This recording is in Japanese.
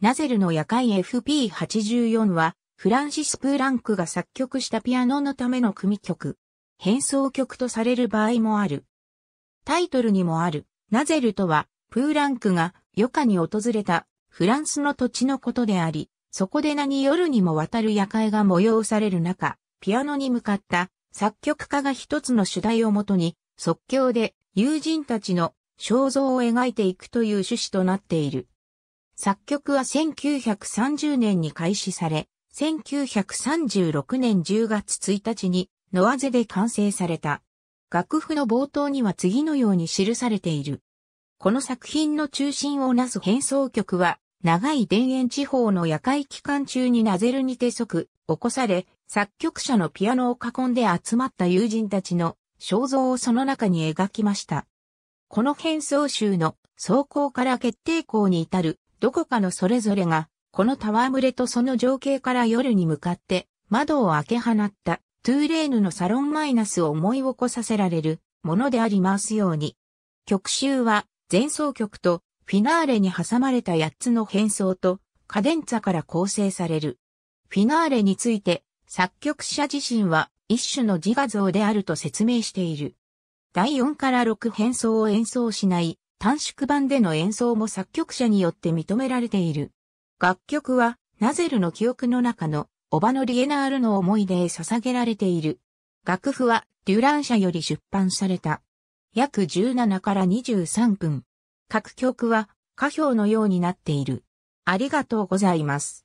ナゼルの夜会 FP84 は、フランシス・プーランクが作曲したピアノのための組曲、変奏曲とされる場合もある。タイトルにもある、ナゼルとは、プーランクが余暇に訪れたフランスの土地のことであり、そこで何夜にもわたる夜会が催される中、ピアノに向かった作曲家が一つの主題をもとに、即興で友人たちの肖像を描いていくという趣旨となっている。作曲は1930年に開始され、1936年10月1日にノアゼで完成された。楽譜の冒頭には次のように記されている。この作品の中心をなす変奏曲は、長い田園地方の夜会期間中にナゼルにて即、起こされ、作曲者のピアノを囲んで集まった友人たちの肖像をその中に描きました。この変奏集の走行から決定校に至るどこかのそれぞれが、この戯れとその情景から夜に向かって、窓を開け放った、トゥーレーヌのサロンマイナスを思い起こさせられる、ものでありますように。曲集は、前奏曲と、フィナーレに挟まれた八つの変奏と、カデンツァから構成される。フィナーレについて、作曲者自身は、一種の自画像であると説明している。第4から6変奏を演奏しない、短縮版での演奏も作曲者によって認められている。楽曲は、ナゼルの記憶の中の、オバのリエナールの思い出へ捧げられている。楽譜は、デュラン社より出版された。約17から23分。各曲は、歌表のようになっている。ありがとうございます。